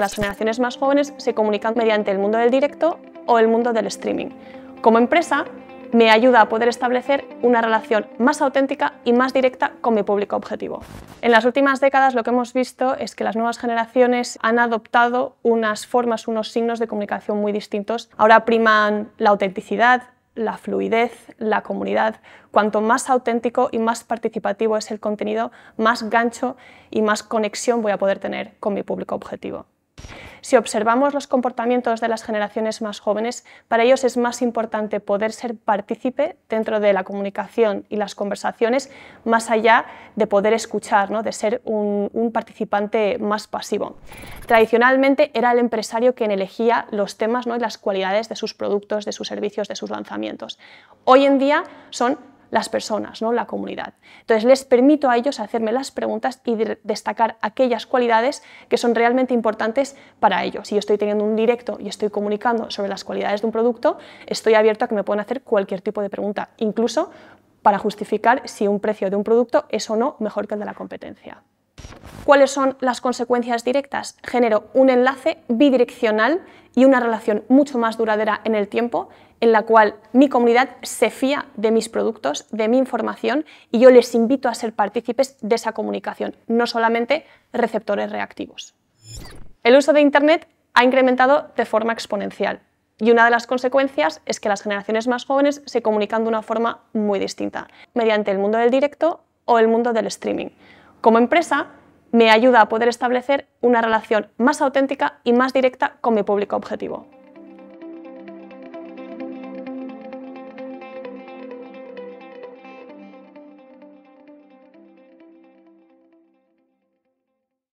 las generaciones más jóvenes se comunican mediante el mundo del directo o el mundo del streaming. Como empresa, me ayuda a poder establecer una relación más auténtica y más directa con mi público objetivo. En las últimas décadas lo que hemos visto es que las nuevas generaciones han adoptado unas formas, unos signos de comunicación muy distintos. Ahora priman la autenticidad, la fluidez, la comunidad. Cuanto más auténtico y más participativo es el contenido, más gancho y más conexión voy a poder tener con mi público objetivo. Si observamos los comportamientos de las generaciones más jóvenes, para ellos es más importante poder ser partícipe dentro de la comunicación y las conversaciones, más allá de poder escuchar, ¿no? de ser un, participante más pasivo. Tradicionalmente era el empresario quien elegía los temas ¿no? y las cualidades de sus productos, de sus servicios, de sus lanzamientos. Hoy en día son las personas, ¿no? la comunidad. Entonces les permito a ellos hacerme las preguntas y destacar aquellas cualidades que son realmente importantes para ellos. Si yo estoy teniendo un directo y estoy comunicando sobre las cualidades de un producto, estoy abierto a que me puedan hacer cualquier tipo de pregunta, incluso para justificar si un precio de un producto es o no mejor que el de la competencia. ¿Cuáles son las consecuencias directas? Genero un enlace bidireccional y una relación mucho más duradera en el tiempo, en la cual mi comunidad se fía de mis productos, de mi información, y yo les invito a ser partícipes de esa comunicación, no solamente receptores reactivos. El uso de Internet ha incrementado de forma exponencial. Y una de las consecuencias es que las generaciones más jóvenes se comunican de una forma muy distinta, mediante el mundo del directo o el mundo del streaming. Como empresa, me ayuda a poder establecer una relación más auténtica y más directa con mi público objetivo.